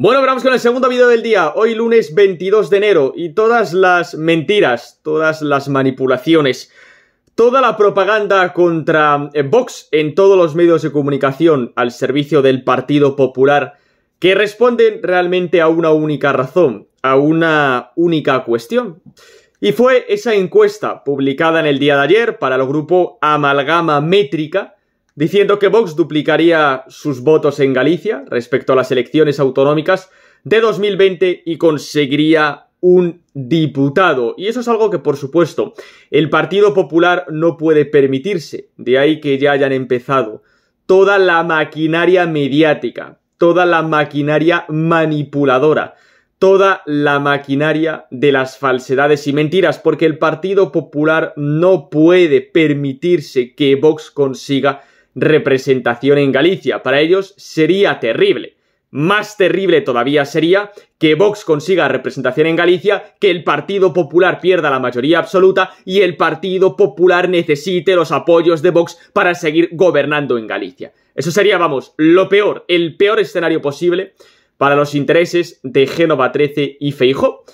Bueno, vamos con el segundo video del día, hoy lunes 22 de enero, y todas las mentiras, todas las manipulaciones, toda la propaganda contra eh, Vox en todos los medios de comunicación al servicio del Partido Popular, que responden realmente a una única razón, a una única cuestión. Y fue esa encuesta publicada en el día de ayer para el grupo Amalgama Métrica, diciendo que Vox duplicaría sus votos en Galicia respecto a las elecciones autonómicas de 2020 y conseguiría un diputado. Y eso es algo que, por supuesto, el Partido Popular no puede permitirse. De ahí que ya hayan empezado toda la maquinaria mediática, toda la maquinaria manipuladora, toda la maquinaria de las falsedades y mentiras, porque el Partido Popular no puede permitirse que Vox consiga representación en Galicia. Para ellos sería terrible. Más terrible todavía sería que Vox consiga representación en Galicia, que el Partido Popular pierda la mayoría absoluta y el Partido Popular necesite los apoyos de Vox para seguir gobernando en Galicia. Eso sería, vamos, lo peor, el peor escenario posible para los intereses de Génova 13 y Feijo.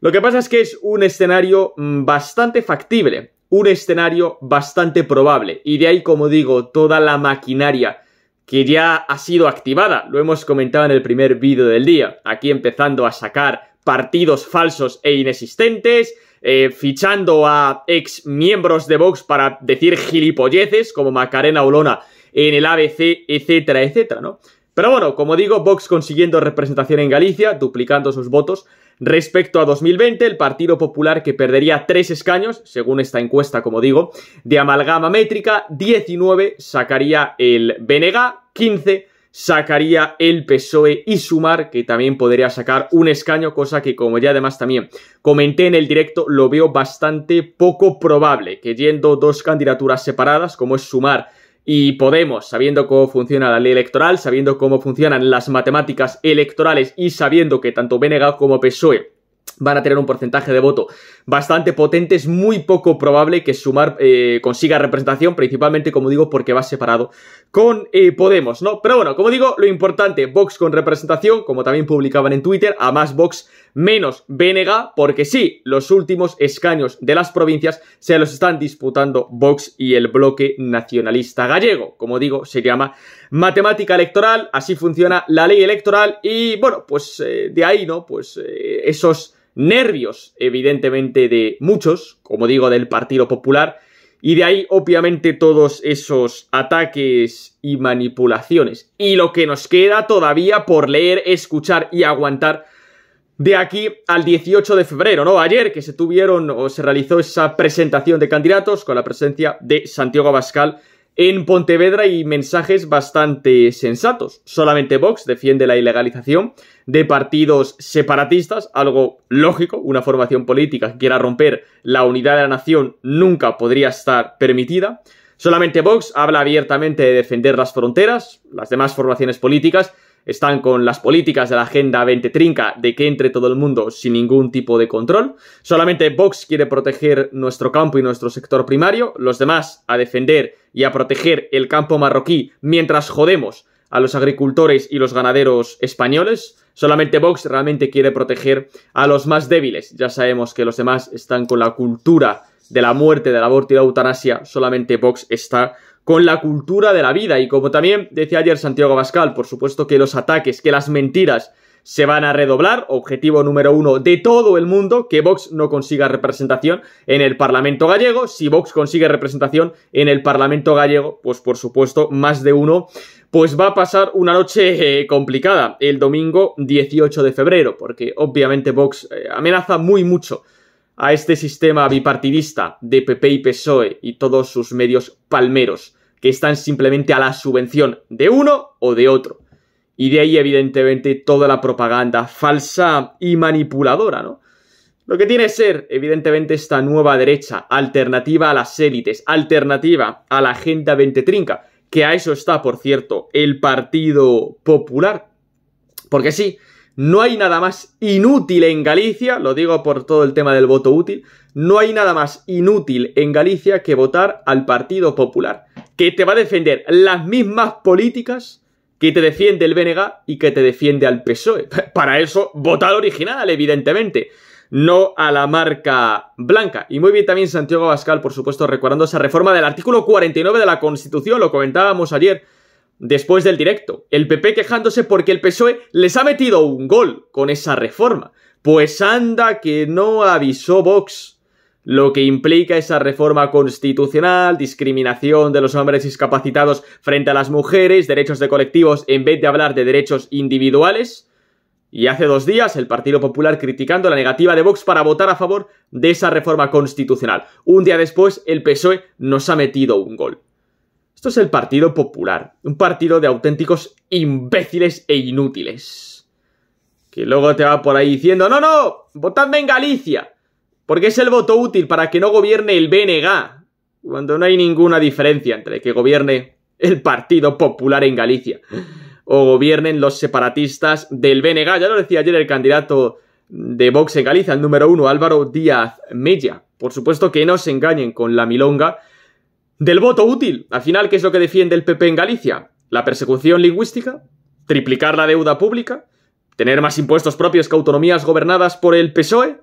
Lo que pasa es que es un escenario mm, bastante factible un escenario bastante probable. Y de ahí, como digo, toda la maquinaria que ya ha sido activada. Lo hemos comentado en el primer vídeo del día. Aquí empezando a sacar partidos falsos e inexistentes, eh, fichando a ex miembros de Vox para decir gilipolleces, como Macarena Olona en el ABC, etcétera, etcétera, ¿no? Pero bueno, como digo, Vox consiguiendo representación en Galicia, duplicando sus votos, Respecto a 2020, el Partido Popular, que perdería 3 escaños, según esta encuesta, como digo, de amalgama métrica, 19 sacaría el BNG, 15 sacaría el PSOE y Sumar, que también podría sacar un escaño, cosa que como ya además también comenté en el directo, lo veo bastante poco probable, que yendo dos candidaturas separadas, como es Sumar y Podemos, sabiendo cómo funciona la ley electoral, sabiendo cómo funcionan las matemáticas electorales y sabiendo que tanto Benega como PSOE van a tener un porcentaje de voto bastante potente. Es muy poco probable que Sumar eh, consiga representación, principalmente, como digo, porque va separado con eh, Podemos, ¿no? Pero bueno, como digo, lo importante, Vox con representación, como también publicaban en Twitter, a más Vox menos Vénega, porque sí, los últimos escaños de las provincias se los están disputando Vox y el bloque nacionalista gallego. Como digo, se llama matemática electoral, así funciona la ley electoral y bueno, pues eh, de ahí, ¿no? Pues esos nervios evidentemente de muchos, como digo, del Partido Popular, y de ahí obviamente todos esos ataques y manipulaciones. Y lo que nos queda todavía por leer, escuchar y aguantar de aquí al 18 de febrero, ¿no? Ayer que se tuvieron o se realizó esa presentación de candidatos con la presencia de Santiago Abascal en Pontevedra y mensajes bastante sensatos. Solamente Vox defiende la ilegalización de partidos separatistas, algo lógico, una formación política que quiera romper la unidad de la nación nunca podría estar permitida. Solamente Vox habla abiertamente de defender las fronteras, las demás formaciones políticas están con las políticas de la Agenda 2030 de que entre todo el mundo sin ningún tipo de control. Solamente Vox quiere proteger nuestro campo y nuestro sector primario, los demás a defender y a proteger el campo marroquí mientras jodemos a los agricultores y los ganaderos españoles. Solamente Vox realmente quiere proteger a los más débiles. Ya sabemos que los demás están con la cultura de la muerte, del aborto y la eutanasia, solamente Vox está con la cultura de la vida. Y como también decía ayer Santiago Pascal, por supuesto que los ataques, que las mentiras se van a redoblar, objetivo número uno de todo el mundo, que Vox no consiga representación en el Parlamento gallego. Si Vox consigue representación en el Parlamento gallego, pues por supuesto, más de uno, pues va a pasar una noche eh, complicada el domingo 18 de febrero, porque obviamente Vox eh, amenaza muy mucho a este sistema bipartidista de PP y PSOE y todos sus medios palmeros, que están simplemente a la subvención de uno o de otro. Y de ahí, evidentemente, toda la propaganda falsa y manipuladora, ¿no? Lo que tiene que ser, evidentemente, esta nueva derecha, alternativa a las élites, alternativa a la Agenda 2030, que a eso está, por cierto, el Partido Popular. Porque sí, no hay nada más inútil en Galicia, lo digo por todo el tema del voto útil, no hay nada más inútil en Galicia que votar al Partido Popular, que te va a defender las mismas políticas que te defiende el BNG y que te defiende al PSOE. Para eso, votar original, evidentemente no a la marca blanca. Y muy bien también Santiago Abascal, por supuesto, recordando esa reforma del artículo 49 de la Constitución, lo comentábamos ayer después del directo. El PP quejándose porque el PSOE les ha metido un gol con esa reforma. Pues anda que no avisó Vox. Lo que implica esa reforma constitucional, discriminación de los hombres discapacitados frente a las mujeres, derechos de colectivos en vez de hablar de derechos individuales. Y hace dos días el Partido Popular criticando la negativa de Vox para votar a favor de esa reforma constitucional. Un día después el PSOE nos ha metido un gol. Esto es el Partido Popular, un partido de auténticos imbéciles e inútiles. Que luego te va por ahí diciendo, no, no, votadme en Galicia, porque es el voto útil para que no gobierne el BNG, cuando no hay ninguna diferencia entre que gobierne el Partido Popular en Galicia o gobiernen los separatistas del BNG. Ya lo decía ayer el candidato de Vox en Galicia, el número uno, Álvaro Díaz Mella. Por supuesto que no se engañen con la milonga del voto útil, al final, ¿qué es lo que defiende el PP en Galicia? La persecución lingüística, triplicar la deuda pública, tener más impuestos propios que autonomías gobernadas por el PSOE,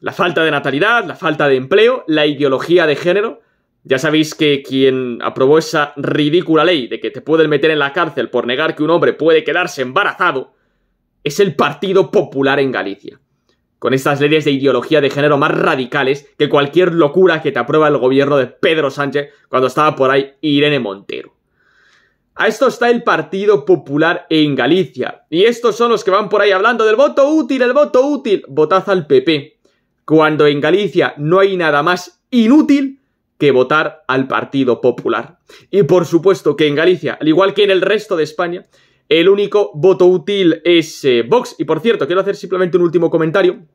la falta de natalidad, la falta de empleo, la ideología de género. Ya sabéis que quien aprobó esa ridícula ley de que te pueden meter en la cárcel por negar que un hombre puede quedarse embarazado es el Partido Popular en Galicia con estas leyes de ideología de género más radicales que cualquier locura que te aprueba el gobierno de Pedro Sánchez cuando estaba por ahí Irene Montero. A esto está el Partido Popular en Galicia. Y estos son los que van por ahí hablando del voto útil, el voto útil. Votad al PP. Cuando en Galicia no hay nada más inútil que votar al Partido Popular. Y por supuesto que en Galicia, al igual que en el resto de España, el único voto útil es eh, Vox. Y por cierto, quiero hacer simplemente un último comentario,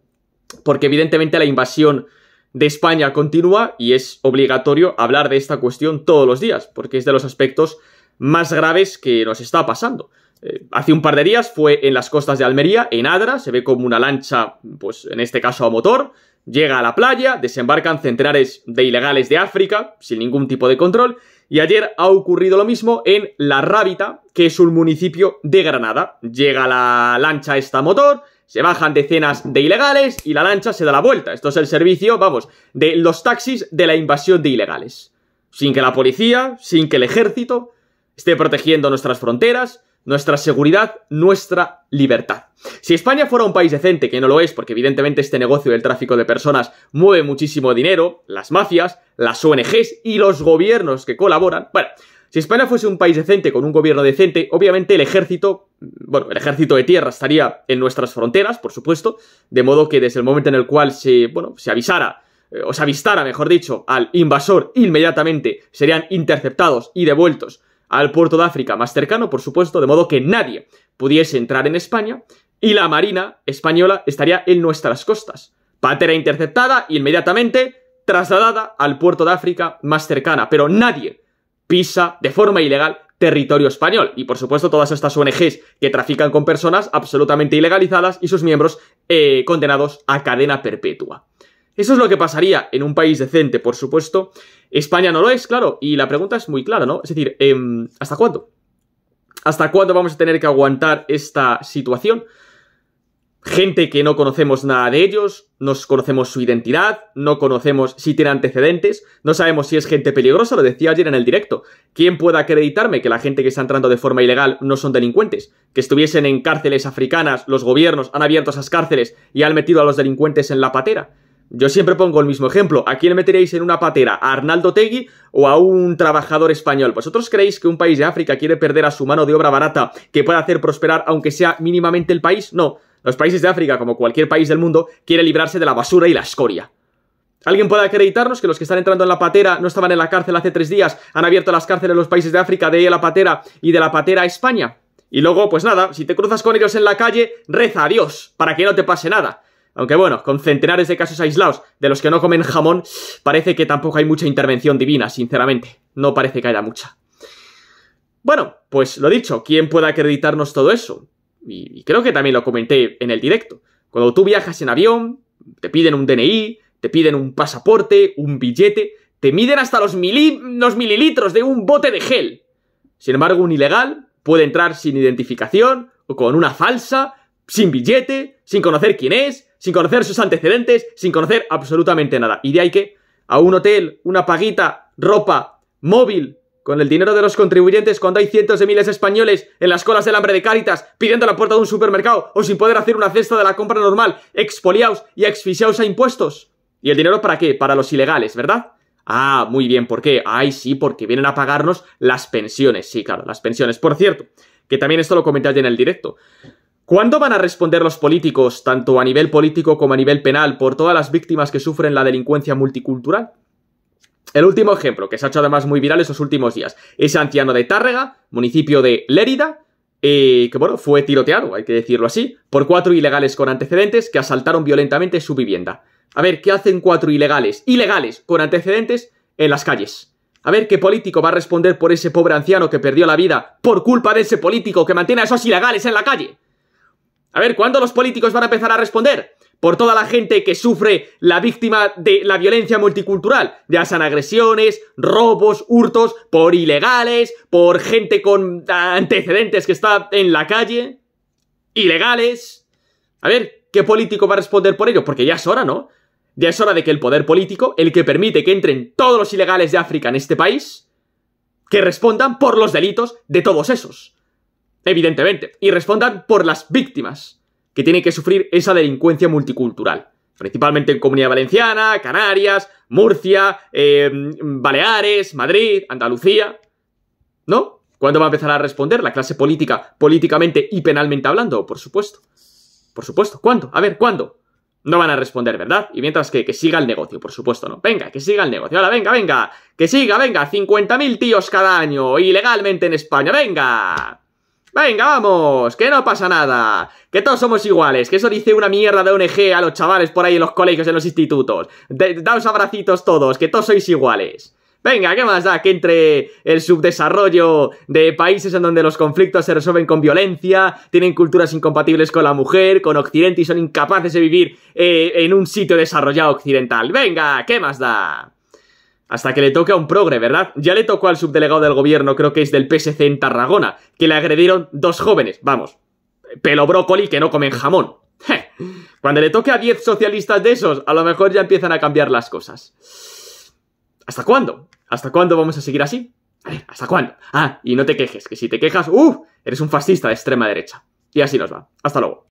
porque evidentemente la invasión de España continúa y es obligatorio hablar de esta cuestión todos los días, porque es de los aspectos más graves que nos está pasando. Eh, hace un par de días fue en las costas de Almería, en Adra, se ve como una lancha, pues en este caso a motor, llega a la playa, desembarcan centenares de ilegales de África, sin ningún tipo de control, y ayer ha ocurrido lo mismo en La Rábita, que es un municipio de Granada. Llega la lancha esta motor, se bajan decenas de ilegales y la lancha se da la vuelta. Esto es el servicio, vamos, de los taxis de la invasión de ilegales. Sin que la policía, sin que el ejército esté protegiendo nuestras fronteras, nuestra seguridad, nuestra libertad. Si España fuera un país decente, que no lo es, porque evidentemente este negocio del tráfico de personas mueve muchísimo dinero, las mafias, las ONGs y los gobiernos que colaboran, bueno, si España fuese un país decente con un gobierno decente, obviamente el ejército, bueno, el ejército de tierra estaría en nuestras fronteras, por supuesto, de modo que desde el momento en el cual se, bueno, se avisara eh, o se avistara, mejor dicho, al invasor, inmediatamente serían interceptados y devueltos al puerto de África más cercano, por supuesto, de modo que nadie pudiese entrar en España y la Marina española estaría en nuestras costas. Patera interceptada e inmediatamente trasladada al puerto de África más cercana, pero nadie pisa de forma ilegal territorio español. Y por supuesto todas estas ONGs que trafican con personas absolutamente ilegalizadas y sus miembros eh, condenados a cadena perpetua. Eso es lo que pasaría en un país decente, por supuesto. España no lo es, claro, y la pregunta es muy clara, ¿no? Es decir, em, ¿hasta cuándo? ¿Hasta cuándo vamos a tener que aguantar esta situación? Gente que no conocemos nada de ellos, no conocemos su identidad, no conocemos si tiene antecedentes, no sabemos si es gente peligrosa, lo decía ayer en el directo. ¿Quién puede acreditarme que la gente que está entrando de forma ilegal no son delincuentes? Que estuviesen en cárceles africanas, los gobiernos han abierto esas cárceles y han metido a los delincuentes en la patera. Yo siempre pongo el mismo ejemplo. ¿A quién meteríais en una patera? ¿A Arnaldo Tegui o a un trabajador español? ¿Vosotros creéis que un país de África quiere perder a su mano de obra barata que pueda hacer prosperar aunque sea mínimamente el país? No. Los países de África, como cualquier país del mundo, quiere librarse de la basura y la escoria. ¿Alguien puede acreditarnos que los que están entrando en la patera no estaban en la cárcel hace tres días? Han abierto las cárceles en los países de África, de la patera y de la patera a España. Y luego, pues nada, si te cruzas con ellos en la calle, reza a Dios, para que no te pase nada. Aunque bueno, con centenares de casos aislados de los que no comen jamón, parece que tampoco hay mucha intervención divina, sinceramente. No parece que haya mucha. Bueno, pues lo dicho, ¿quién puede acreditarnos todo eso? Y, creo que también lo comenté en el directo. Cuando tú viajas en avión, te piden un DNI, te piden un pasaporte, un billete, te miden hasta los, mililitros de un bote de gel. Sin embargo, un ilegal puede entrar sin identificación o con una falsa, sin billete, sin conocer quién es, sin conocer sus antecedentes, sin conocer absolutamente nada. Y de ahí que a un hotel, una paguita, ropa, móvil, con el dinero de los contribuyentes cuando hay cientos de miles de españoles en las colas del hambre de Cáritas, pidiendo la puerta de un supermercado o sin poder hacer una cesta de la compra normal, expoliaos y asfixiaos a impuestos. ¿Y el dinero para qué? Para los ilegales, ¿verdad? Ah, muy bien, ¿por qué? Ay, sí, porque vienen a pagarnos las pensiones, sí, claro, las pensiones. Por cierto, que también esto lo comenté ayer en el directo. ¿Cuándo van a responder los políticos, tanto a nivel político como a nivel penal, por todas las víctimas que sufren la delincuencia multicultural? El último ejemplo, que se ha hecho además muy viral estos últimos días, es anciano de Tárrega, municipio de Lérida, eh, que bueno, fue tiroteado, hay que decirlo así, por cuatro ilegales con antecedentes que asaltaron violentamente su vivienda. A ver, ¿qué hacen cuatro ilegales, ilegales con antecedentes en las calles? A ver, ¿qué político va a responder por ese pobre anciano que perdió la vida por culpa de ese político que mantiene a esos ilegales en la calle? A ver, ¿cuándo los políticos van a empezar a responder? Por toda la gente que sufre la víctima de la violencia multicultural, ya sean agresiones, robos, hurtos, por ilegales, por gente con antecedentes que está en la calle, ilegales. A ver, ¿qué político va a responder por ello? Porque ya es hora, ¿no? Ya es hora de que el poder político, el que permite que entren todos los ilegales de África en este país, que respondan por los delitos de todos esos evidentemente, y respondan por las víctimas que tienen que sufrir esa delincuencia multicultural. Principalmente en Comunidad Valenciana, Canarias, Murcia, em, Baleares, Madrid, Andalucía. ¿No? ¿Cuándo va a empezar a responder la clase política, políticamente y penalmente hablando? Por supuesto. Por supuesto. ¿Cuándo? A ver, ¿cuándo? No van a responder, ¿verdad? Y mientras que, que siga el negocio, por supuesto, ¿no? Venga, que siga el negocio. Ahora, venga, venga. Que siga, venga. 50.000 tíos cada año, ilegalmente en España. Venga. Venga, vamos, que no pasa nada, que todos somos iguales, que eso dice una mierda de ONG a los chavales por ahí en los colegios, en los institutos. daos abracitos todos, que todos sois iguales. Venga, ¿qué más da que entre el subdesarrollo de países en donde los conflictos se resuelven con violencia, tienen culturas incompatibles con la mujer, con Occidente y son incapaces de vivir eh, en un sitio desarrollado occidental? Venga, ¿qué más da? Hasta que le toque a un progre, ¿verdad? Ya le tocó al subdelegado del gobierno, creo que es del PSC en Tarragona, que le agredieron dos jóvenes, vamos, pelo brócoli que no comen jamón. Cuando le toque a diez socialistas de esos, a lo mejor ya empiezan a cambiar las cosas. ¿Hasta cuándo? ¿Hasta cuándo vamos a seguir así? A ver, ¿hasta cuándo? Ah, y no te quejes, que si te quejas, ¡uh! Eres un fascista de extrema derecha. Y así nos va. Hasta luego.